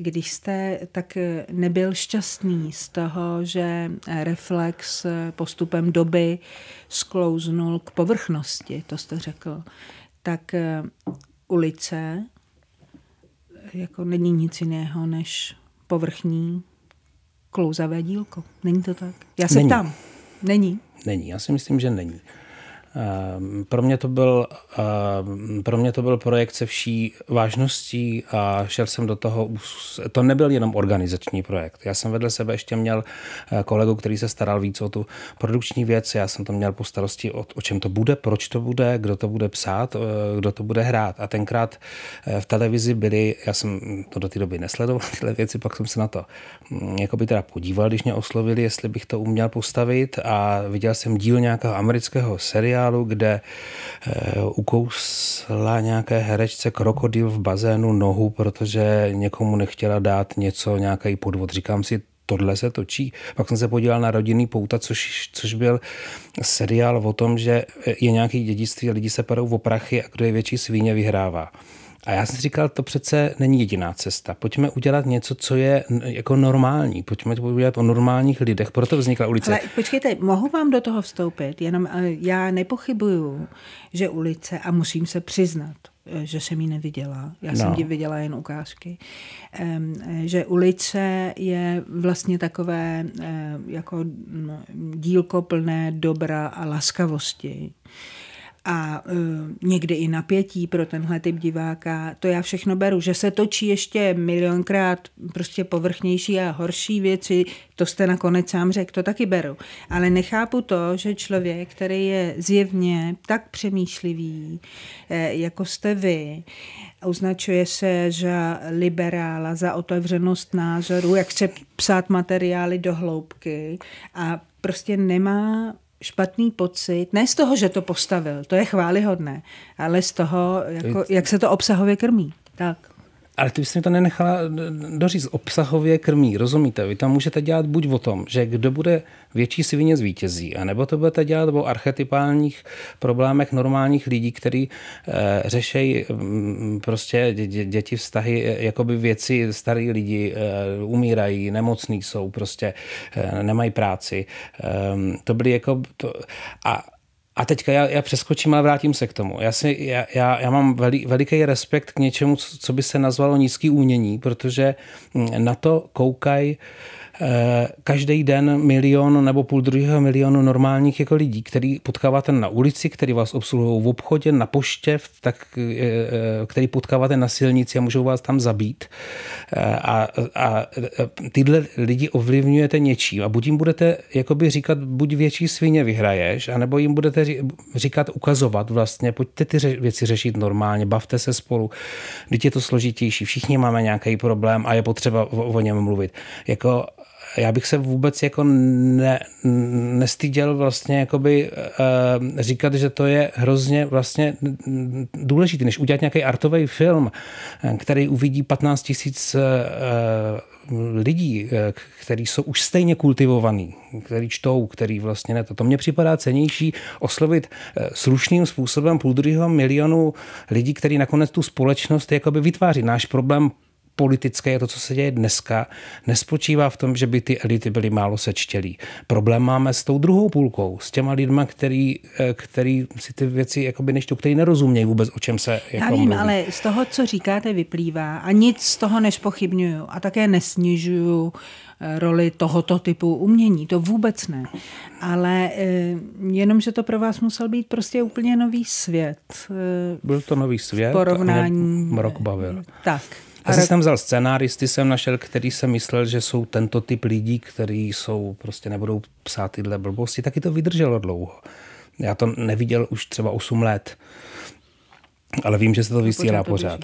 když jste tak eh, nebyl šťastný z toho, že eh, reflex eh, postupem doby sklouznul k povrchnosti, to jste řekl, tak ulice jako není nic jiného než povrchní klouzavé dílko. Není to tak? Já se není. ptám. Není? Není. Já si myslím, že není. Ehm, pro mě, to byl, ehm, pro mě to byl projekt se vší vážností a šel jsem do toho. To nebyl jenom organizační projekt. Já jsem vedle sebe ještě měl eh, kolegu, který se staral víc o tu produkční věc. Já jsem to měl po starosti, o, o čem to bude, proč to bude, kdo to bude psát, eh, kdo to bude hrát. A tenkrát eh, v televizi byli. já jsem to do té doby nesledoval, tyhle věci, pak jsem se na to mm, by teda podíval, když mě oslovili, jestli bych to uměl postavit a viděl jsem díl nějakého amerického seriálu, seriálu, kde eh, ukousla nějaké herečce krokodýl v bazénu nohu, protože někomu nechtěla dát něco, nějaký podvod. Říkám si, tohle se točí. Pak jsem se podíval na Rodinný pouta, což, což byl seriál o tom, že je nějaký dědictví a lidi se parou o prachy a kdo je větší svíně vyhrává. A já jsem si říkal, to přece není jediná cesta. Pojďme udělat něco, co je jako normální. Pojďme to udělat o normálních lidech. Proto vznikla ulice. Ale počkejte, mohu vám do toho vstoupit, jenom eh, já nepochybuju, že ulice, a musím se přiznat, eh, že jsem ji neviděla. Já no. jsem ji viděla jen ukázky. Eh, že ulice je vlastně takové jako no, dílko plné dobra a laskavosti a e, někdy i napětí pro tenhle typ diváka. To já všechno beru, že se točí ještě milionkrát prostě povrchnější a horší věci, to jste nakonec sám řekl, to taky beru. Ale nechápu to, že člověk, který je zjevně tak přemýšlivý, e, jako jste vy, označuje se za liberála, za otevřenost názoru, jak chce psát materiály do hloubky a prostě nemá špatný pocit, ne z toho, že to postavil, to je chválihodné, ale z toho, jako, jak se to obsahově krmí. Tak. Ale ty bys mi to nenechala eh, doříct. Obsahově krmí, rozumíte? Vy tam můžete dělat buď o tom, že kdo bude větší svině zvítězí, anebo to budete dělat o archetypálních problémech normálních lidí, který e, eh, řešejí mm, prostě dě, děti vztahy, eh, jakoby věci, starý lidi e, umírají, nemocní jsou, prostě e, nemají práci. E, to byly jako... To, a a teďka já, já přeskočím, ale vrátím se k tomu. Já, si, já, já, já mám veli, veliký respekt k něčemu, co by se nazvalo nízký úmění, protože mm, na to koukají Eh, každý den milion nebo půl druhého milionu normálních jako lidí, který potkáváte na ulici, který vás obsluhují v obchodě, na poště, tak, eh, eh, který potkáváte na silnici a můžou vás tam zabít. A, a tyhle lidi ovlivňujete něčím. A buď jim budete jakoby říkat, buď větší svině vyhraješ, anebo jim budete říkat, ukazovat vlastně, pojďte ty věci řešit normálně, bavte se spolu. Teď je to složitější, všichni máme nějaký problém a je potřeba o, o něm mluvit. Jako já bych se vůbec jako ne, nestyděl vlastně jakoby uh, říkat, že to je hrozně vlastně důležité, než udělat nějaký artový film, který uvidí 15 tisíc eh, eh, lidí, který jsou už stejně kultivovaní, který čtou, který vlastně ne. To, mě připadá cenější oslovit slušným způsobem půl druhého milionu lidí, který nakonec tu společnost jakoby vytváří. Náš problém politické, to, co se děje dneska, nespočívá v tom, že by ty elity byly málo sečtělí. Problém máme s tou druhou půlkou, s těma lidma, který, eh, který si ty věci jakoby neštou, který nerozumějí vůbec, o čem se jako Já vím, mluví. ale z toho, co říkáte, vyplývá a nic z toho nespochybnuju a také nesnižuju eh, roli tohoto typu umění. To vůbec ne. Ale eh, jenom, že to pro vás musel být prostě úplně nový svět. Byl to nový svět. V porovnání. Mrok bavil. Tak. Já jsem tam vzal scenáristy, jsem našel, který se myslel, že jsou tento typ lidí, který jsou, prostě nebudou psát tyhle blbosti. Taky to vydrželo dlouho. Já to neviděl už třeba 8 let, ale vím, že se to vysílá pořád.